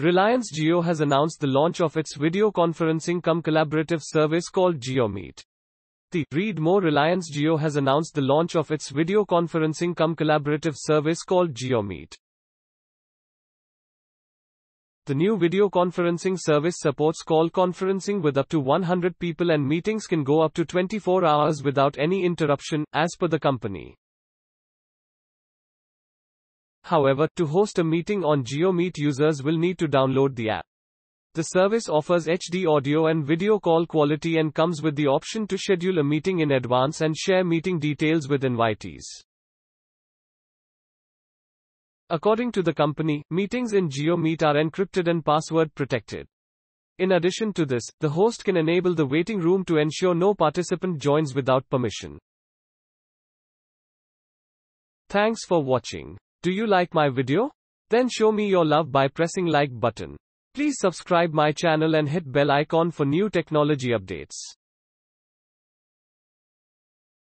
Reliance Jio has announced the launch of its video conferencing cum collaborative service called JioMeet. The Read More Reliance Jio has announced the launch of its video conferencing cum collaborative service called JioMeet. The new video conferencing service supports call conferencing with up to 100 people and meetings can go up to 24 hours without any interruption, as per the company. However, to host a meeting on GeoMeet users will need to download the app. The service offers HD audio and video call quality and comes with the option to schedule a meeting in advance and share meeting details with invitees. According to the company, meetings in GeoMeet are encrypted and password protected. In addition to this, the host can enable the waiting room to ensure no participant joins without permission. Thanks for watching. Do you like my video? Then show me your love by pressing like button. Please subscribe my channel and hit bell icon for new technology updates.